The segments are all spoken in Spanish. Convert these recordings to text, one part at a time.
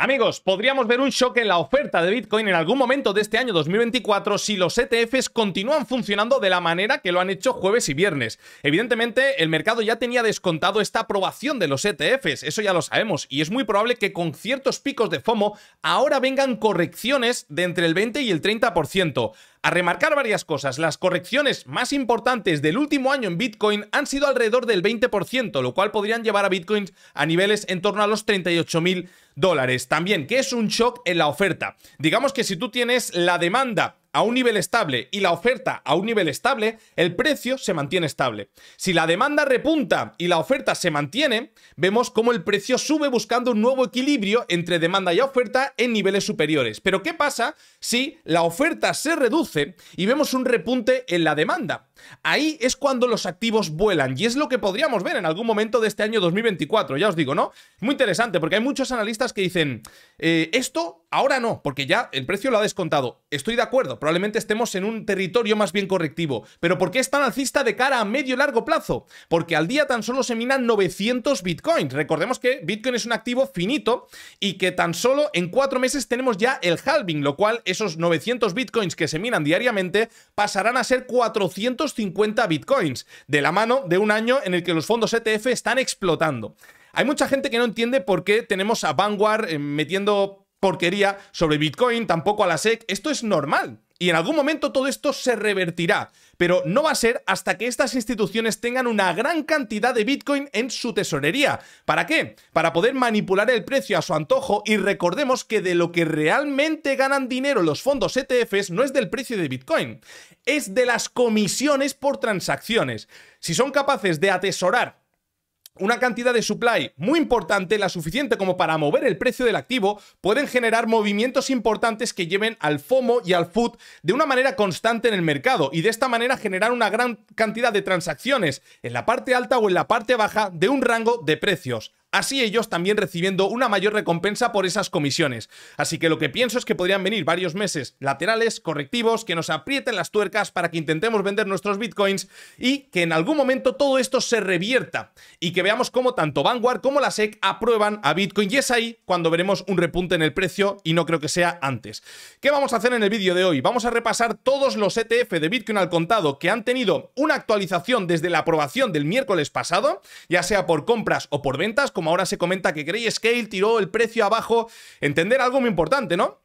Amigos, podríamos ver un shock en la oferta de Bitcoin en algún momento de este año 2024 si los ETFs continúan funcionando de la manera que lo han hecho jueves y viernes. Evidentemente, el mercado ya tenía descontado esta aprobación de los ETFs, eso ya lo sabemos, y es muy probable que con ciertos picos de FOMO ahora vengan correcciones de entre el 20 y el 30% a remarcar varias cosas. Las correcciones más importantes del último año en Bitcoin han sido alrededor del 20%, lo cual podrían llevar a Bitcoin a niveles en torno a los 38.000 dólares. También, que es un shock en la oferta. Digamos que si tú tienes la demanda a un nivel estable y la oferta a un nivel estable, el precio se mantiene estable. Si la demanda repunta y la oferta se mantiene, vemos cómo el precio sube buscando un nuevo equilibrio entre demanda y oferta en niveles superiores. Pero ¿qué pasa si la oferta se reduce y vemos un repunte en la demanda? Ahí es cuando los activos vuelan y es lo que podríamos ver en algún momento de este año 2024, ya os digo, ¿no? Muy interesante porque hay muchos analistas que dicen, eh, esto ahora no, porque ya el precio lo ha descontado. Estoy de acuerdo, probablemente estemos en un territorio más bien correctivo, pero ¿por qué es tan alcista de cara a medio y largo plazo? Porque al día tan solo se minan 900 bitcoins. Recordemos que Bitcoin es un activo finito y que tan solo en cuatro meses tenemos ya el halving, lo cual esos 900 bitcoins que se minan diariamente pasarán a ser 400 50 bitcoins, de la mano de un año en el que los fondos ETF están explotando. Hay mucha gente que no entiende por qué tenemos a Vanguard eh, metiendo porquería sobre Bitcoin, tampoco a la SEC. Esto es normal. Y en algún momento todo esto se revertirá, pero no va a ser hasta que estas instituciones tengan una gran cantidad de Bitcoin en su tesorería. ¿Para qué? Para poder manipular el precio a su antojo y recordemos que de lo que realmente ganan dinero los fondos ETFs no es del precio de Bitcoin, es de las comisiones por transacciones. Si son capaces de atesorar una cantidad de supply muy importante, la suficiente como para mover el precio del activo, pueden generar movimientos importantes que lleven al FOMO y al FUD de una manera constante en el mercado y de esta manera generar una gran cantidad de transacciones en la parte alta o en la parte baja de un rango de precios así ellos también recibiendo una mayor recompensa por esas comisiones. Así que lo que pienso es que podrían venir varios meses laterales, correctivos, que nos aprieten las tuercas para que intentemos vender nuestros bitcoins y que en algún momento todo esto se revierta y que veamos cómo tanto Vanguard como la SEC aprueban a Bitcoin y es ahí cuando veremos un repunte en el precio y no creo que sea antes. ¿Qué vamos a hacer en el vídeo de hoy? Vamos a repasar todos los ETF de Bitcoin al contado que han tenido una actualización desde la aprobación del miércoles pasado, ya sea por compras o por ventas, como ahora se comenta que grey Scale tiró el precio abajo, entender algo muy importante, ¿no?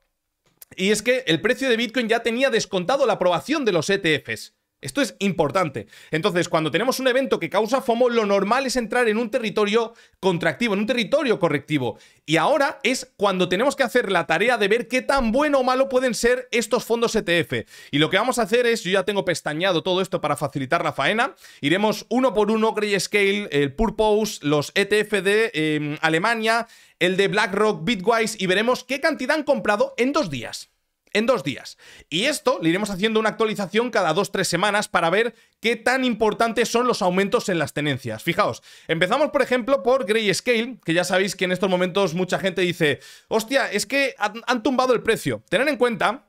Y es que el precio de Bitcoin ya tenía descontado la aprobación de los ETFs. Esto es importante. Entonces, cuando tenemos un evento que causa FOMO, lo normal es entrar en un territorio contractivo, en un territorio correctivo. Y ahora es cuando tenemos que hacer la tarea de ver qué tan bueno o malo pueden ser estos fondos ETF. Y lo que vamos a hacer es, yo ya tengo pestañado todo esto para facilitar la faena, iremos uno por uno, Grayscale, el Purpose, los ETF de em, Alemania, el de BlackRock, Bitwise, y veremos qué cantidad han comprado en dos días en dos días. Y esto le iremos haciendo una actualización cada dos, tres semanas para ver qué tan importantes son los aumentos en las tenencias. Fijaos, empezamos por ejemplo por Grayscale, que ya sabéis que en estos momentos mucha gente dice, hostia, es que han, tumbado el precio. Tener en cuenta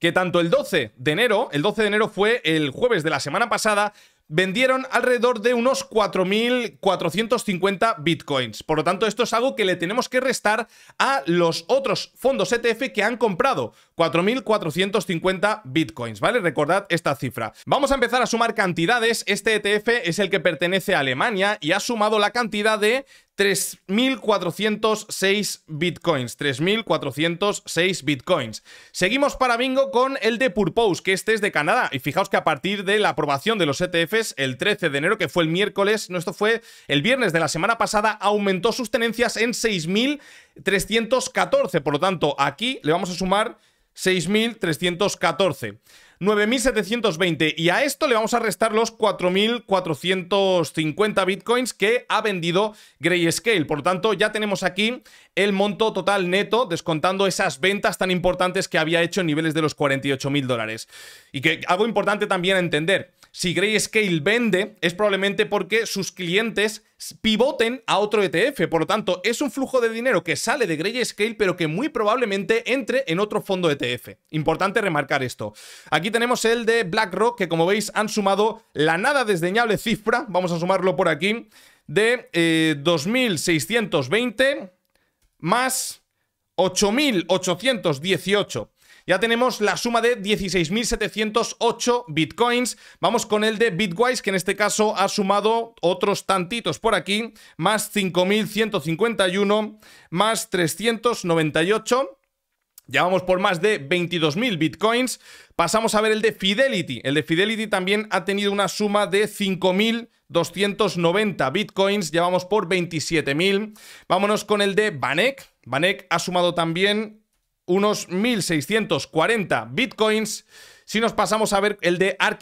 que tanto el 12 de enero, el 12 de enero fue el jueves de la semana pasada, vendieron alrededor de unos 4.450 bitcoins. Por lo tanto, esto es algo que le tenemos que restar a los otros fondos ETF que han comprado. 4.450 bitcoins, ¿vale? Recordad esta cifra. Vamos a empezar a sumar cantidades. Este ETF es el que pertenece a Alemania y ha sumado la cantidad de 3.406 bitcoins. 3.406 bitcoins. Seguimos para bingo con el de Purpose, que este es de Canadá. Y fijaos que a partir de la aprobación de los ETFs, el 13 de enero, que fue el miércoles, no, esto fue el viernes de la semana pasada, aumentó sus tenencias en 6.314. Por lo tanto, aquí le vamos a sumar 6.314. 9.720 y a esto le vamos a restar los 4.450 bitcoins que ha vendido Grayscale. Por lo tanto, ya tenemos aquí el monto total neto descontando esas ventas tan importantes que había hecho en niveles de los 48.000 dólares. Y que algo importante también a entender. Si Grayscale vende, es probablemente porque sus clientes pivoten a otro ETF. Por lo tanto, es un flujo de dinero que sale de Grayscale, pero que muy probablemente entre en otro fondo ETF. Importante remarcar esto. Aquí tenemos el de BlackRock, que como veis han sumado la nada desdeñable cifra, vamos a sumarlo por aquí, de 2.620 eh, más 8.818 ya tenemos la suma de 16.708 bitcoins. Vamos con el de Bitwise, que en este caso ha sumado otros tantitos por aquí, más 5.151, más 398. Ya vamos por más de 22.000 bitcoins. Pasamos a ver el de Fidelity. El de Fidelity también ha tenido una suma de 5.290 bitcoins. Ya vamos por 27.000. Vámonos con el de Banek. Banek ha sumado también unos 1.640 bitcoins. Si nos pasamos a ver el de Ark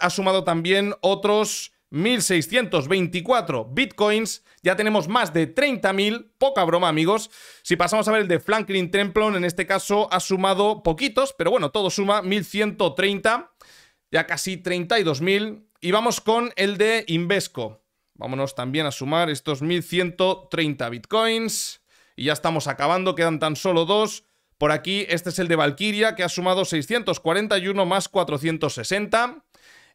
ha sumado también otros 1.624 bitcoins. Ya tenemos más de 30.000, poca broma amigos. Si pasamos a ver el de Franklin Templon, en este caso ha sumado poquitos, pero bueno, todo suma 1.130, ya casi 32.000. Y vamos con el de Invesco. Vámonos también a sumar estos 1.130 bitcoins. Y ya estamos acabando, quedan tan solo dos. Por aquí, este es el de Valkyria, que ha sumado 641 más 460.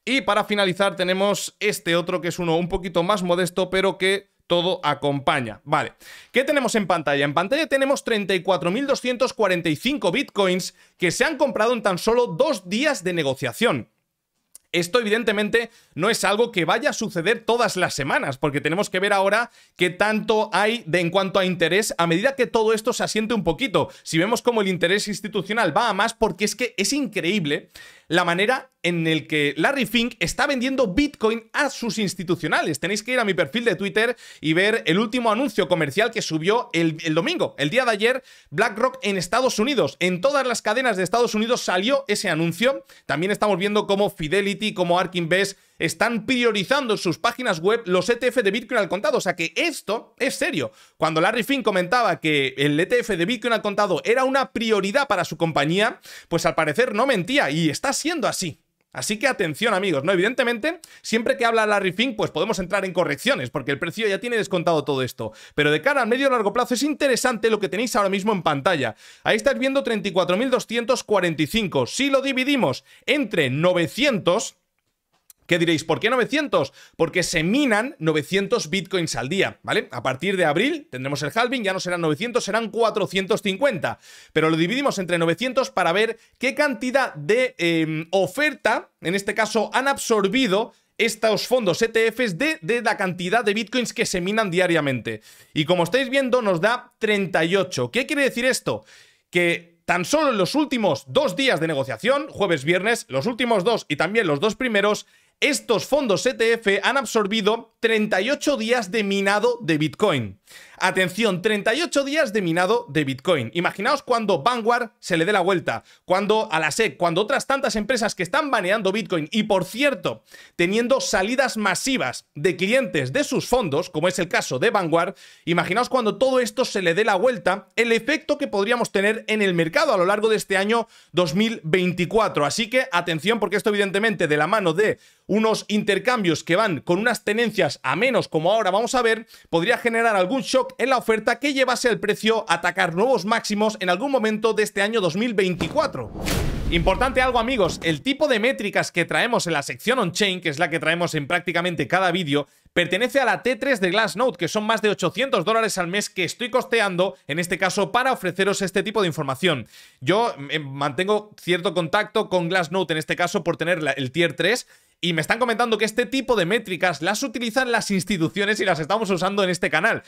Y para finalizar tenemos este otro, que es uno un poquito más modesto, pero que todo acompaña. Vale, ¿qué tenemos en pantalla? En pantalla tenemos 34.245 bitcoins que se han comprado en tan solo dos días de negociación. Esto evidentemente no es algo que vaya a suceder todas las semanas, porque tenemos que ver ahora qué tanto hay de en cuanto a interés a medida que todo esto se asiente un poquito. Si vemos cómo el interés institucional va a más, porque es que es increíble la manera en el que Larry Fink está vendiendo Bitcoin a sus institucionales. Tenéis que ir a mi perfil de Twitter y ver el último anuncio comercial que subió el, domingo, el día de ayer, BlackRock en Estados Unidos. En todas las cadenas de Estados Unidos salió ese anuncio. También estamos viendo cómo Fidelity, como Ark Invest están priorizando en sus páginas web los ETF de Bitcoin al contado. O sea que esto es serio. Cuando Larry Fink comentaba que el ETF de Bitcoin al contado era una prioridad para su compañía, pues al parecer no mentía y está siendo así. Así que atención amigos, ¿no? Evidentemente, siempre que habla Larry Fink, pues podemos entrar en correcciones, porque el precio ya tiene descontado todo esto. Pero de cara al medio y largo plazo es interesante lo que tenéis ahora mismo en pantalla. Ahí estáis viendo 34.245. Si lo dividimos entre 900 ¿Qué diréis? ¿Por qué 900? Porque se minan 900 bitcoins al día, ¿vale? A partir de abril tendremos el halving, ya no serán 900, serán 450. Pero lo dividimos entre 900 para ver qué cantidad de em, oferta, en este caso, han absorbido estos fondos ETFs de, de, la cantidad de bitcoins que se minan diariamente. Y como estáis viendo, nos da 38. ¿Qué quiere decir esto? Que tan solo en los últimos dos días de negociación, jueves, viernes, los últimos dos y también los dos primeros, estos fondos ETF han absorbido 38 días de minado de Bitcoin. Atención, 38 días de minado de Bitcoin. Imaginaos cuando Vanguard se le dé la vuelta, cuando a la SEC, cuando otras tantas empresas que están baneando Bitcoin y por cierto, teniendo salidas masivas de clientes de sus fondos, como es el caso de Vanguard, imaginaos cuando todo esto se le dé la vuelta, el efecto que podríamos tener en el mercado a lo largo de este año 2024. Así que atención porque esto evidentemente de la mano de unos intercambios que van con unas tenencias pues a menos, como ahora vamos a ver, podría generar algún shock en la oferta que llevase el precio a atacar nuevos máximos en algún momento de este año 2024. Importante algo amigos, el tipo de métricas que traemos en la sección on-chain, que es la que traemos en prácticamente cada vídeo, pertenece a la T3 de Glassnode, que son más de 800 dólares al mes que estoy costeando, en este caso, para ofreceros este tipo de información. Yo eh, mantengo cierto contacto con Glassnode, en este caso, por tener el Tier 3, y me están comentando que este tipo de métricas las utilizan las instituciones y las estamos usando en este canal.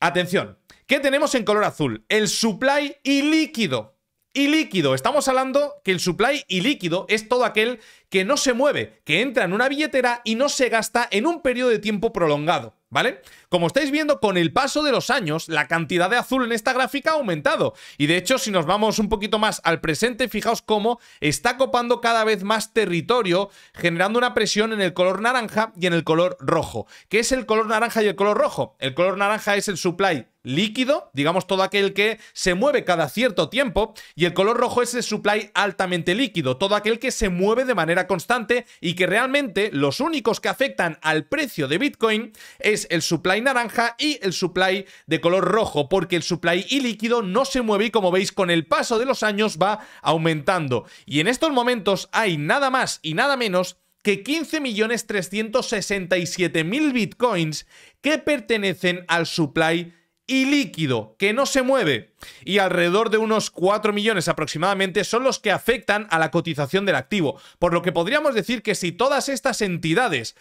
Atención, ¿qué tenemos en color azul? El supply y líquido. Y líquido, estamos hablando que el supply y líquido es todo aquel que no se mueve, que entra en una billetera y no se gasta en un periodo de tiempo prolongado. ¿Vale? Como estáis viendo, con el paso de los años, la cantidad de azul en esta gráfica ha aumentado. Y de hecho, si nos vamos un poquito más al presente, fijaos cómo está copando cada vez más territorio, generando una presión en el color naranja y en el color rojo. ¿Qué es el color naranja y el color rojo? El color naranja es el supply líquido, digamos todo aquel que se mueve cada cierto tiempo, y el color rojo es el supply altamente líquido, todo aquel que se mueve de manera constante y que realmente los únicos que afectan al precio de Bitcoin es el supply naranja y el supply de color rojo, porque el supply ilíquido no se mueve y como veis con el paso de los años va aumentando. Y en estos momentos hay nada más y nada menos que 15.367.000 bitcoins que pertenecen al supply y líquido que no se mueve y alrededor de unos 4 millones aproximadamente son los que afectan a la cotización del activo, por lo que podríamos decir que si todas estas entidades,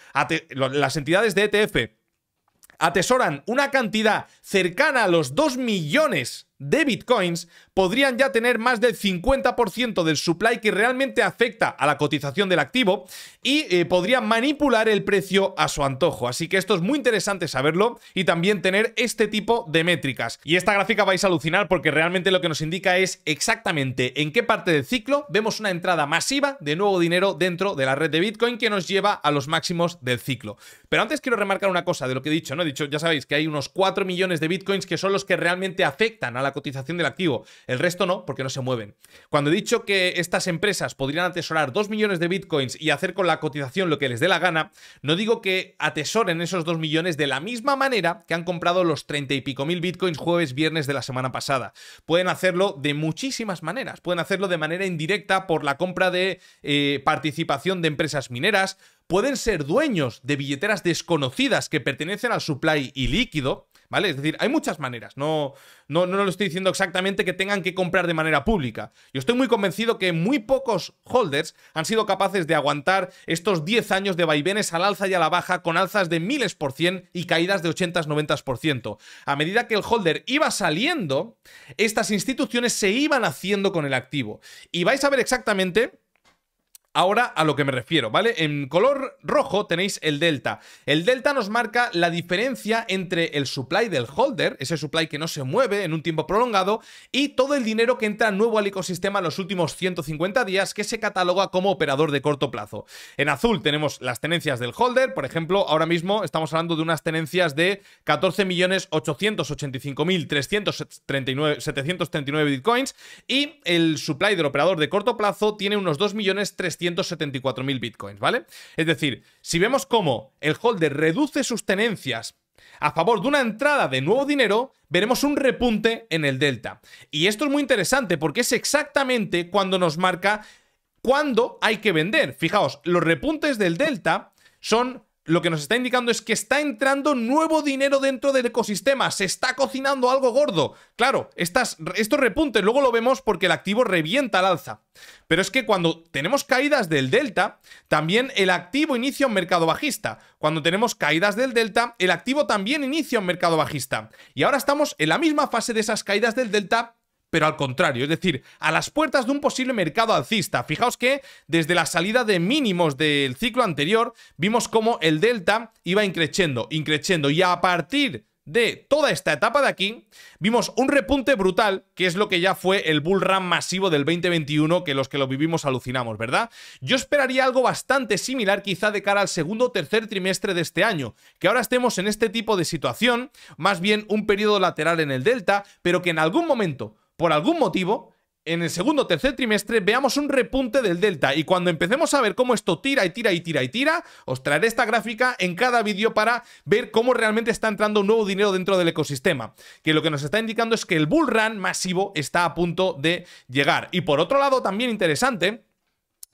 las entidades de ETF, atesoran una cantidad cercana a los 2 millones de bitcoins podrían ya tener más del 50% del supply que realmente afecta a la cotización del activo y eh, podrían manipular el precio a su antojo. Así que esto es muy interesante saberlo y también tener este tipo de métricas. Y esta gráfica vais a alucinar porque realmente lo que nos indica es exactamente en qué parte del ciclo vemos una entrada masiva de nuevo dinero dentro de la red de bitcoin que nos lleva a los máximos del ciclo. Pero antes quiero remarcar una cosa de lo que he dicho, ¿no? He dicho, ya sabéis que hay unos 4 millones de bitcoins que son los que realmente afectan a la la cotización del activo. El resto no, porque no se mueven. Cuando he dicho que estas empresas podrían atesorar 2 millones de bitcoins y hacer con la cotización lo que les dé la gana, no digo que atesoren esos 2 millones de la misma manera que han comprado los treinta y pico mil bitcoins jueves, viernes de la semana pasada. Pueden hacerlo de muchísimas maneras. Pueden hacerlo de manera indirecta por la compra de eh, participación de empresas mineras, pueden ser dueños de billeteras desconocidas que pertenecen al supply y líquido, ¿vale? Es decir, hay muchas maneras, no, no, no lo estoy diciendo exactamente que tengan que comprar de manera pública. Yo estoy muy convencido que muy pocos holders han sido capaces de aguantar estos 10 años de vaivenes al alza y a la baja con alzas de miles por cien y caídas de 80-90%. A medida que el holder iba saliendo, estas instituciones se iban haciendo con el activo. Y vais a ver exactamente Ahora a lo que me refiero, ¿vale? En color rojo tenéis el delta. El delta nos marca la diferencia entre el supply del holder, ese supply que no se mueve en un tiempo prolongado, y todo el dinero que entra nuevo al ecosistema en los últimos 150 días que se cataloga como operador de corto plazo. En azul tenemos las tenencias del holder, por ejemplo, ahora mismo estamos hablando de unas tenencias de 14.885.739 bitcoins y el supply del operador de corto plazo tiene unos 2.300.000 174.000 bitcoins, ¿vale? Es decir, si vemos cómo el holder reduce sus tenencias a favor de una entrada de nuevo dinero, veremos un repunte en el delta. Y esto es muy interesante porque es exactamente cuando nos marca cuándo hay que vender. Fijaos, los repuntes del delta son lo que nos está indicando es que está entrando nuevo dinero dentro del ecosistema, se está cocinando algo gordo. Claro, estas, estos repuntes luego lo vemos porque el activo revienta al alza. Pero es que cuando tenemos caídas del delta, también el activo inicia un mercado bajista. Cuando tenemos caídas del delta, el activo también inicia un mercado bajista. Y ahora estamos en la misma fase de esas caídas del delta, pero al contrario, es decir, a las puertas de un posible mercado alcista. Fijaos que desde la salida de mínimos del ciclo anterior vimos cómo el delta iba increciendo, increciendo y a partir de toda esta etapa de aquí, vimos un repunte brutal, que es lo que ya fue el bull run masivo del 2021, que los que lo vivimos alucinamos, ¿verdad? Yo esperaría algo bastante similar quizá de cara al segundo o tercer trimestre de este año, que ahora estemos en este tipo de situación, más bien un periodo lateral en el delta, pero que en algún momento por algún motivo, en el segundo o tercer trimestre veamos un repunte del delta y cuando empecemos a ver cómo esto tira y tira y tira y tira, os traeré esta gráfica en cada vídeo para ver cómo realmente está entrando nuevo dinero dentro del ecosistema, que lo que nos está indicando es que el bull run masivo está a punto de llegar. Y por otro lado, también interesante,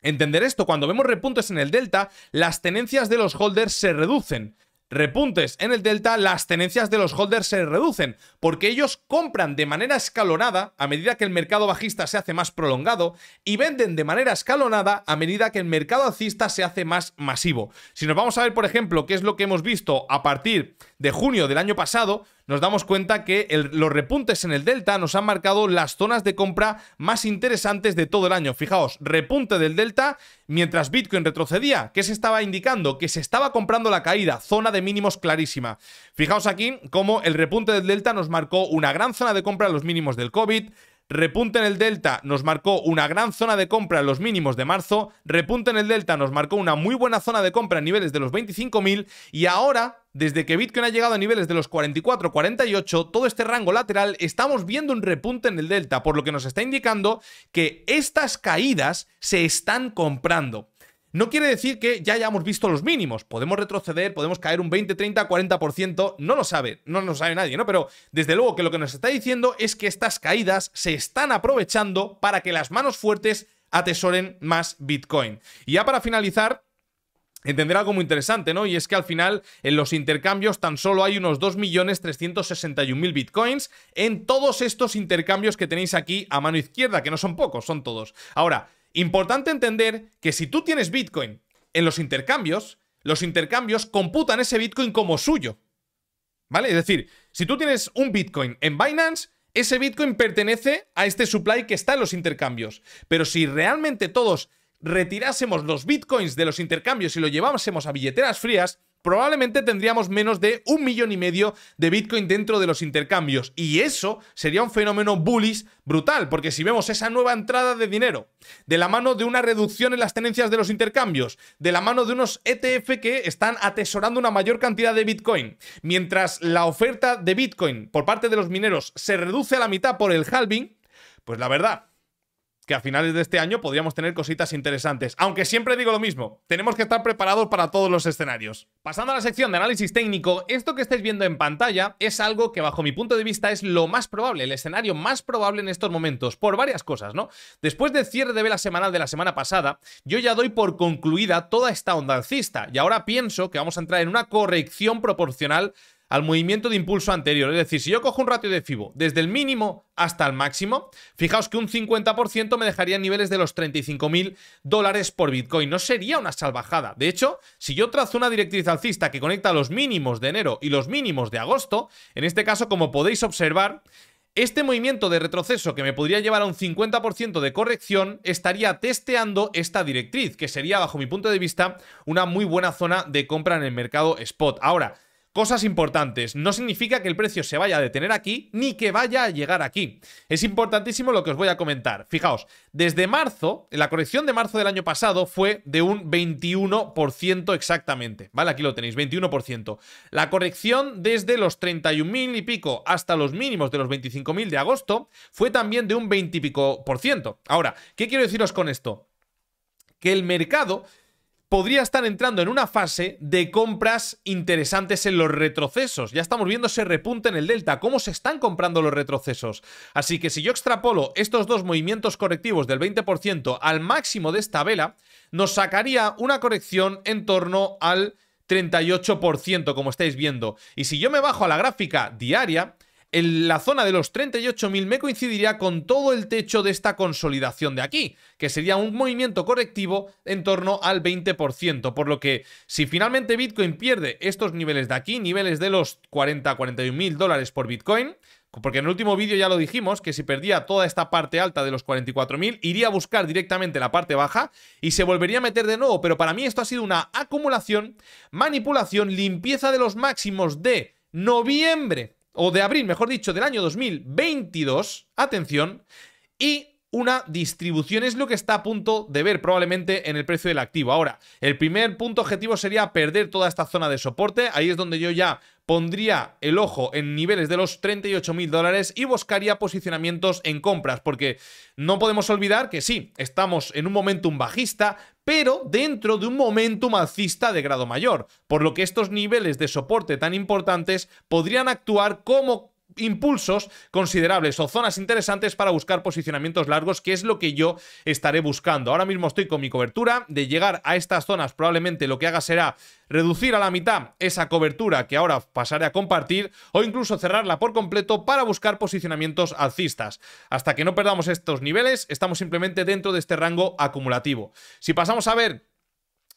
Entender esto, cuando vemos repuntes en el delta, las tenencias de los holders se reducen repuntes en el delta, las tenencias de los holders se reducen, porque ellos compran de manera escalonada a medida que el mercado bajista se hace más prolongado y venden de manera escalonada a medida que el mercado alcista se hace más masivo. Si nos vamos a ver, por ejemplo, qué es lo que hemos visto a partir de junio del año pasado, nos damos cuenta que los repuntes en el delta nos han marcado las zonas de compra más interesantes de todo el año. Fijaos, repunte del delta mientras Bitcoin retrocedía. ¿Qué se estaba indicando? Que se estaba comprando la caída, zona de mínimos clarísima. Fijaos aquí cómo el repunte del delta nos marcó una gran zona de compra a los mínimos del COVID, Repunte en el delta nos marcó una gran zona de compra en los mínimos de marzo. Repunte en el delta nos marcó una muy buena zona de compra en niveles de los 25.000. Y ahora, desde que Bitcoin ha llegado a niveles de los 44, 48, todo este rango lateral, estamos viendo un repunte en el delta, por lo que nos está indicando que estas caídas se están comprando. No quiere decir que ya hayamos visto los mínimos. Podemos retroceder, podemos caer un 20, 30, 40%. No lo sabe, no lo sabe nadie, ¿no? Pero desde luego que lo que nos está diciendo es que estas caídas se están aprovechando para que las manos fuertes atesoren más Bitcoin. Y ya para finalizar, entender algo muy interesante, ¿no? Y es que al final en los intercambios tan solo hay unos 2.361.000 bitcoins en todos estos intercambios que tenéis aquí a mano izquierda, que no son pocos, son todos. Ahora, Importante entender que si tú tienes Bitcoin en los intercambios, los intercambios computan ese Bitcoin como suyo. ¿Vale? Es decir, si tú tienes un Bitcoin en Binance, ese Bitcoin pertenece a este supply que está en los intercambios. Pero si realmente todos retirásemos los Bitcoins de los intercambios y lo llevásemos a billeteras frías, probablemente tendríamos menos de un millón y medio de Bitcoin dentro de los intercambios. Y eso sería un fenómeno bullish brutal, porque si vemos esa nueva entrada de dinero, de la mano de una reducción en las tenencias de los intercambios, de la mano de unos ETF que están atesorando una mayor cantidad de Bitcoin, mientras la oferta de Bitcoin por parte de los mineros se reduce a la mitad por el halving, pues la verdad que a finales de este año podríamos tener cositas interesantes. Aunque siempre digo lo mismo, tenemos que estar preparados para todos los escenarios. Pasando a la sección de análisis técnico, esto que estáis viendo en pantalla es algo que bajo mi punto de vista es lo más probable, el escenario más probable en estos momentos, por varias cosas, ¿no? Después del cierre de vela semanal de la semana pasada, yo ya doy por concluida toda esta onda alcista y ahora pienso que vamos a entrar en una corrección proporcional al movimiento de impulso anterior. Es decir, si yo cojo un ratio de FIBO desde el mínimo hasta el máximo, fijaos que un 50% me dejaría en niveles de los 35.000 dólares por Bitcoin. No sería una salvajada. De hecho, si yo trazo una directriz alcista que conecta los mínimos de enero y los mínimos de agosto, en este caso, como podéis observar, este movimiento de retroceso que me podría llevar a un 50% de corrección estaría testeando esta directriz, que sería, bajo mi punto de vista, una muy buena zona de compra en el mercado spot. Ahora, Cosas importantes, no significa que el precio se vaya a detener aquí ni que vaya a llegar aquí. Es importantísimo lo que os voy a comentar. Fijaos, desde marzo, la corrección de marzo del año pasado fue de un 21% exactamente, ¿vale? Aquí lo tenéis, 21%. La corrección desde los 31.000 y pico hasta los mínimos de los 25.000 de agosto fue también de un 20 y pico por ciento. Ahora, ¿qué quiero deciros con esto? Que el mercado podría estar entrando en una fase de compras interesantes en los retrocesos. Ya estamos viendo ese repunte en el delta, cómo se están comprando los retrocesos. Así que si yo extrapolo estos dos movimientos correctivos del 20% al máximo de esta vela, nos sacaría una corrección en torno al 38%, como estáis viendo. Y si yo me bajo a la gráfica diaria, en la zona de los 38.000 me coincidiría con todo el techo de esta consolidación de aquí, que sería un movimiento correctivo en torno al 20%, por lo que si finalmente Bitcoin pierde estos niveles de aquí, niveles de los 40-41.000 dólares por Bitcoin, porque en el último vídeo ya lo dijimos, que si perdía toda esta parte alta de los 44.000, iría a buscar directamente la parte baja y se volvería a meter de nuevo, pero para mí esto ha sido una acumulación, manipulación, limpieza de los máximos de noviembre o de abril, mejor dicho, del año 2022, atención, y una distribución es lo que está a punto de ver probablemente en el precio del activo. Ahora, el primer punto objetivo sería perder toda esta zona de soporte, ahí es donde yo ya pondría el ojo en niveles de los 38.000 dólares y buscaría posicionamientos en compras, porque no podemos olvidar que sí, estamos en un momentum bajista, pero dentro de un momentum alcista de grado mayor, por lo que estos niveles de soporte tan importantes podrían actuar como impulsos considerables o zonas interesantes para buscar posicionamientos largos, que es lo que yo estaré buscando. Ahora mismo estoy con mi cobertura, de llegar a estas zonas probablemente lo que haga será reducir a la mitad esa cobertura que ahora pasaré a compartir o incluso cerrarla por completo para buscar posicionamientos alcistas. Hasta que no perdamos estos niveles, estamos simplemente dentro de este rango acumulativo. Si pasamos a ver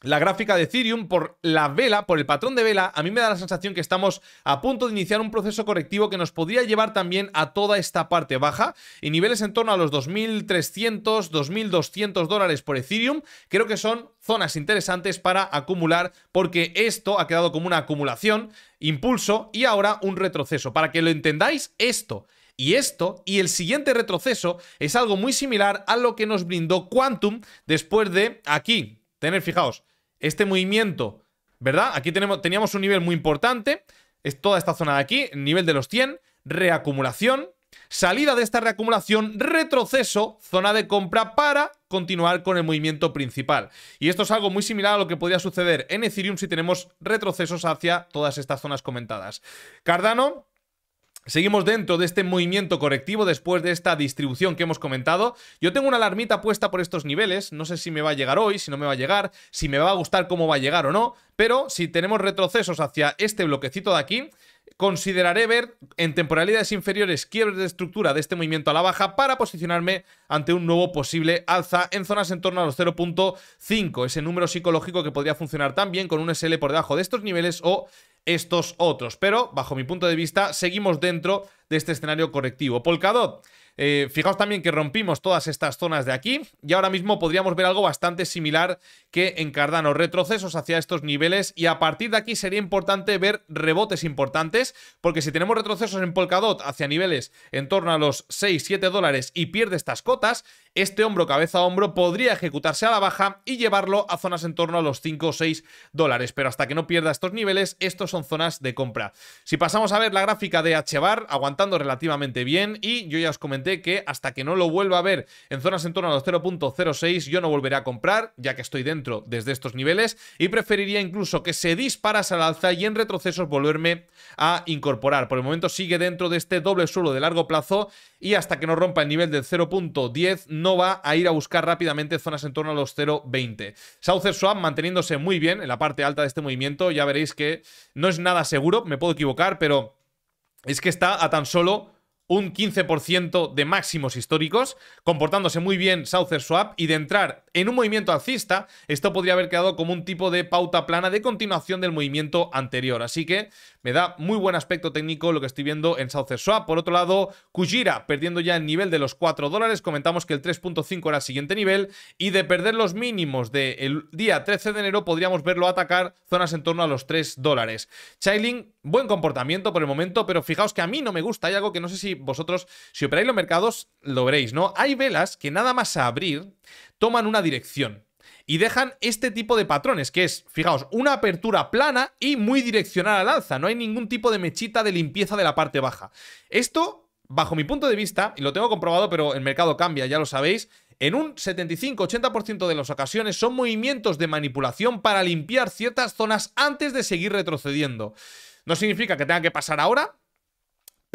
la gráfica de Ethereum por la vela, por el patrón de vela, a mí me da la sensación que estamos a punto de iniciar un proceso correctivo que nos podría llevar también a toda esta parte baja y niveles en torno a los 2.300, 2.200 dólares por Ethereum. Creo que son zonas interesantes para acumular porque esto ha quedado como una acumulación, impulso y ahora un retroceso. Para que lo entendáis, esto y esto y el siguiente retroceso es algo muy similar a lo que nos brindó Quantum después de aquí, tener, fijaos, este movimiento, ¿verdad? Aquí tenemos, teníamos un nivel muy importante, es toda esta zona de aquí, nivel de los 100, reacumulación, salida de esta reacumulación, retroceso, zona de compra para continuar con el movimiento principal. Y esto es algo muy similar a lo que podría suceder en Ethereum si tenemos retrocesos hacia todas estas zonas comentadas. Cardano... Seguimos dentro de este movimiento correctivo después de esta distribución que hemos comentado. Yo tengo una alarmita puesta por estos niveles, no sé si me va a llegar hoy, si no me va a llegar, si me va a gustar cómo va a llegar o no, pero si tenemos retrocesos hacia este bloquecito de aquí, consideraré ver en temporalidades inferiores quiebres de estructura de este movimiento a la baja para posicionarme ante un nuevo posible alza en zonas en torno a los 0.5, ese número psicológico que podría funcionar también con un SL por debajo de estos niveles o estos otros. Pero, bajo mi punto de vista, seguimos dentro de este escenario correctivo. Polkadot. Eh, fijaos también que rompimos todas estas zonas de aquí y ahora mismo podríamos ver algo bastante similar que en Cardano, retrocesos hacia estos niveles y a partir de aquí sería importante ver rebotes importantes porque si tenemos retrocesos en Polkadot hacia niveles en torno a los 6-7 dólares y pierde estas cotas, este hombro cabeza a hombro podría ejecutarse a la baja y llevarlo a zonas en torno a los 5 o 6 dólares. Pero hasta que no pierda estos niveles, estos son zonas de compra. Si pasamos a ver la gráfica de HBAR, aguantando relativamente bien y yo ya os comenté que hasta que no lo vuelva a ver en zonas en torno a los 0.06 yo no volveré a comprar, ya que estoy dentro desde estos niveles y preferiría incluso que se disparase al alza y en retrocesos volverme a incorporar. Por el momento sigue dentro de este doble suelo de largo plazo y hasta que no rompa el nivel del 0.10 no va a ir a buscar rápidamente zonas en torno a los 0.20. Souther Swap manteniéndose muy bien en la parte alta de este movimiento. Ya veréis que no es nada seguro, me puedo equivocar, pero es que está a tan solo un 15% de máximos históricos, comportándose muy bien Souther Swap y de entrar en un movimiento alcista, esto podría haber quedado como un tipo de pauta plana de continuación del movimiento anterior. Así que me da muy buen aspecto técnico lo que estoy viendo en Souther Swap. Por otro lado, Kujira perdiendo ya el nivel de los 4 dólares, comentamos que el 3.5 era el siguiente nivel y de perder los mínimos del día 13 de enero podríamos verlo atacar zonas en torno a los 3 dólares. Chiling, buen comportamiento por el momento, pero fijaos que a mí no me gusta, hay algo que no sé si vosotros, si operáis los mercados, lo veréis, ¿no? Hay velas que nada más a abrir toman una dirección y dejan este tipo de patrones, que es, fijaos, una apertura plana y muy direccional la alza. No hay ningún tipo de mechita de limpieza de la parte baja. Esto, bajo mi punto de vista, y lo tengo comprobado, pero el mercado cambia, ya lo sabéis, en un 75-80% de las ocasiones son movimientos de manipulación para limpiar ciertas zonas antes de seguir retrocediendo. No significa que tenga que pasar ahora,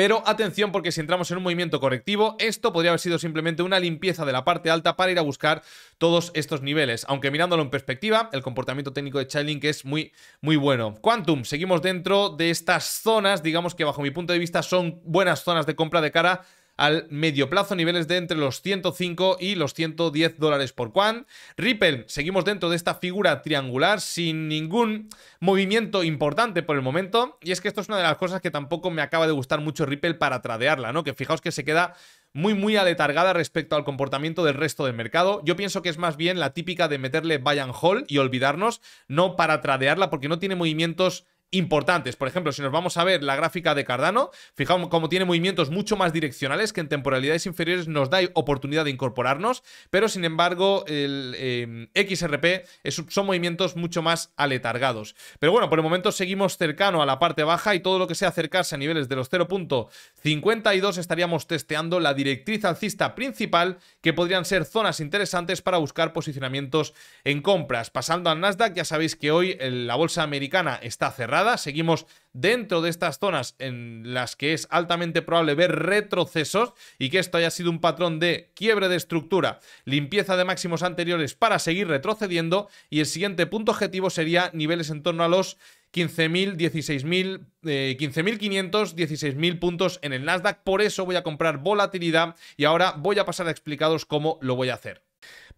pero atención porque si entramos en un movimiento correctivo, esto podría haber sido simplemente una limpieza de la parte alta para ir a buscar todos estos niveles. Aunque mirándolo en perspectiva, el comportamiento técnico de Link es muy, muy bueno. Quantum, seguimos dentro de estas zonas, digamos que bajo mi punto de vista son buenas zonas de compra de cara al medio plazo, niveles de entre los 105 y los 110 dólares por cuán Ripple, seguimos dentro de esta figura triangular sin ningún movimiento importante por el momento. Y es que esto es una de las cosas que tampoco me acaba de gustar mucho Ripple para tradearla, ¿no? Que fijaos que se queda muy muy aletargada respecto al comportamiento del resto del mercado. Yo pienso que es más bien la típica de meterle buy and hold y olvidarnos, no para tradearla porque no tiene movimientos importantes. Por ejemplo, si nos vamos a ver la gráfica de Cardano, fijaos cómo tiene movimientos mucho más direccionales que en temporalidades inferiores nos da oportunidad de incorporarnos, pero sin embargo el eh, XRP son movimientos mucho más aletargados. Pero bueno, por el momento seguimos cercano a la parte baja y todo lo que sea acercarse a niveles de los 0.52 estaríamos testeando la directriz alcista principal que podrían ser zonas interesantes para buscar posicionamientos en compras. Pasando al Nasdaq, ya sabéis que hoy eh, la bolsa americana está cerrada Seguimos dentro de estas zonas en las que es altamente probable ver retrocesos y que esto haya sido un patrón de quiebre de estructura, limpieza de máximos anteriores para seguir retrocediendo y el siguiente punto objetivo sería niveles en torno a los 15.000, 15.500, 16.000 puntos en el Nasdaq. Por eso voy a comprar volatilidad y ahora voy a pasar a explicaros cómo lo voy a hacer.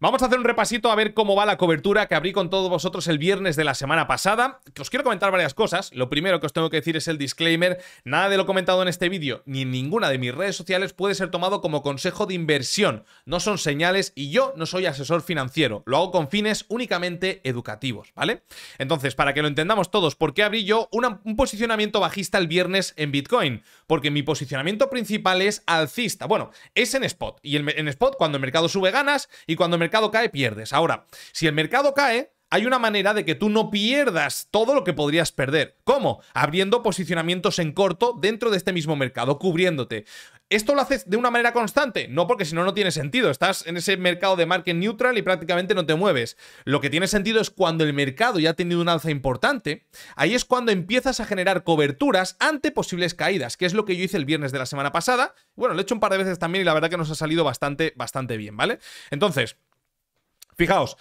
Vamos a hacer un repasito a ver cómo va la cobertura que abrí con todos vosotros el viernes de la semana pasada. os quiero comentar varias cosas. Lo primero que os tengo que decir es el disclaimer. Nada de lo comentado en este vídeo ni ninguna de mis redes sociales puede ser tomado como consejo de inversión. No son señales y yo no soy asesor financiero. Lo hago con fines únicamente educativos, ¿vale? Entonces, para que lo entendamos todos, ¿por qué abrí yo un posicionamiento bajista el viernes en Bitcoin? Porque mi posicionamiento principal es alcista. Bueno, es en spot. Y en, spot, cuando el mercado sube ganas y cuando el mercado cae, pierdes. Ahora, si el mercado cae, hay una manera de que tú no pierdas todo lo que podrías perder. ¿Cómo? Abriendo posicionamientos en corto dentro de este mismo mercado, cubriéndote. ¿Esto lo haces de una manera constante? No, porque si no, no tiene sentido. Estás en ese mercado de market neutral y prácticamente no te mueves. Lo que tiene sentido es cuando el mercado ya ha tenido un alza importante, ahí es cuando empiezas a generar coberturas ante posibles caídas, que es lo que yo hice el viernes de la semana pasada. Bueno, lo he hecho un par de veces también y la verdad que nos ha salido bastante, bastante bien, ¿vale? Entonces, Fijaos,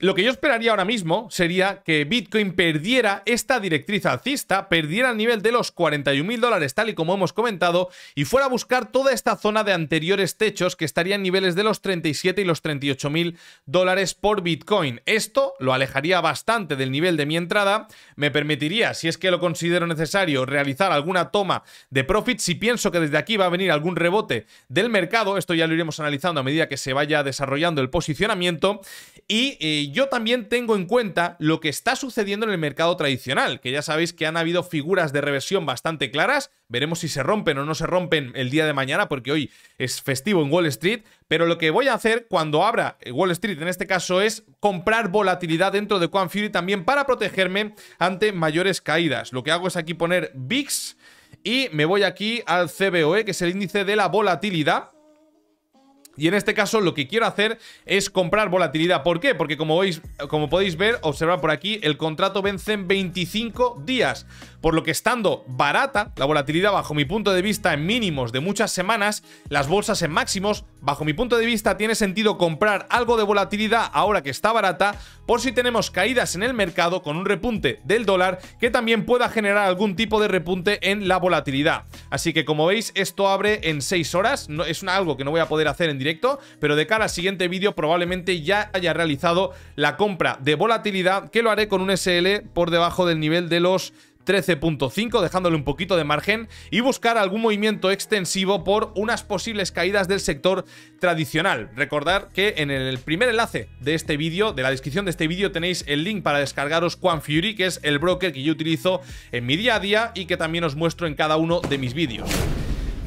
lo que yo esperaría ahora mismo sería que Bitcoin perdiera esta directriz alcista, perdiera el nivel de los 41.000 dólares tal y como hemos comentado, y fuera a buscar toda esta zona de anteriores techos que estarían niveles de los 37 y los 38.000 dólares por Bitcoin. Esto lo alejaría bastante del nivel de mi entrada, me permitiría, si es que lo considero necesario, realizar alguna toma de profit. Si pienso que desde aquí va a venir algún rebote del mercado, esto ya lo iremos analizando a medida que se vaya desarrollando el posicionamiento, y... Eh, yo también tengo en cuenta lo que está sucediendo en el mercado tradicional, que ya sabéis que han habido figuras de reversión bastante claras, veremos si se rompen o no se rompen el día de mañana, porque hoy es festivo en Wall Street, pero lo que voy a hacer cuando abra eh, Wall Street en este caso es comprar volatilidad dentro de Quan Fury también para protegerme ante mayores caídas. Lo que hago es aquí poner VIX y me voy aquí al CBOE, que es el índice de la volatilidad y en este caso lo que quiero hacer es comprar volatilidad. ¿Por qué? Porque como, veis, como podéis ver, observar por aquí, el contrato vence en 25 días. Por lo que estando barata la volatilidad bajo mi punto de vista en mínimos de muchas semanas, las bolsas en máximos, bajo mi punto de vista tiene sentido comprar algo de volatilidad ahora que está barata por si tenemos caídas en el mercado con un repunte del dólar que también pueda generar algún tipo de repunte en la volatilidad. Así que como veis esto abre en 6 horas, no, es algo que no voy a poder hacer en directo pero de cara al siguiente vídeo probablemente ya haya realizado la compra de volatilidad, que lo haré con un SL por debajo del nivel de los 13.5, dejándole un poquito de margen, y buscar algún movimiento extensivo por unas posibles caídas del sector tradicional. Recordar que en el primer enlace de este vídeo, de la descripción de este vídeo, tenéis el link para descargaros Fury, que es el broker que yo utilizo en mi día a día y que también os muestro en cada uno de mis vídeos.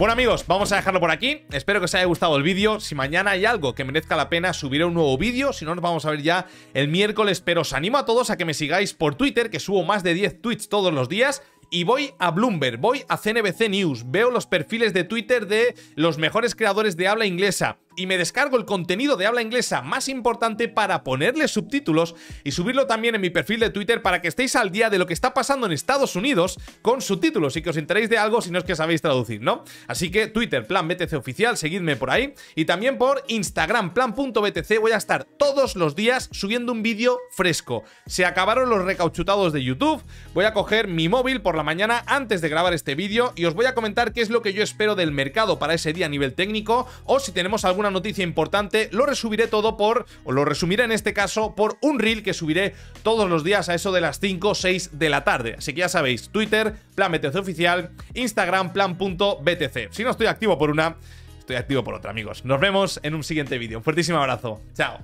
Bueno amigos, vamos a dejarlo por aquí. Espero que os haya gustado el vídeo. Si mañana hay algo que merezca la pena, subiré un nuevo vídeo. Si no, nos vamos a ver ya el miércoles. Pero os animo a todos a que me sigáis por Twitter, que subo más de 10 tweets todos los días y voy a Bloomberg, voy a CNBC News, veo los perfiles de Twitter de los mejores creadores de habla inglesa, y me descargo el contenido de habla inglesa más importante para ponerle subtítulos y subirlo también en mi perfil de Twitter para que estéis al día de lo que está pasando en Estados Unidos con subtítulos y que os enteréis de algo si no es que sabéis traducir, ¿no? Así que Twitter, plan BTC oficial, seguidme por ahí y también por Instagram, plan.btc, voy a estar todos los días subiendo un vídeo fresco. Se acabaron los recauchutados de YouTube, voy a coger mi móvil por la mañana antes de grabar este vídeo y os voy a comentar qué es lo que yo espero del mercado para ese día a nivel técnico o si tenemos algún una noticia importante, lo resumiré todo por, o lo resumiré en este caso, por un reel que subiré todos los días a eso de las 5 o 6 de la tarde. Así que ya sabéis, Twitter, plan BTC oficial, Instagram, plan.btc. Si no estoy activo por una, estoy activo por otra, amigos. Nos vemos en un siguiente vídeo. Un fuertísimo abrazo. Chao.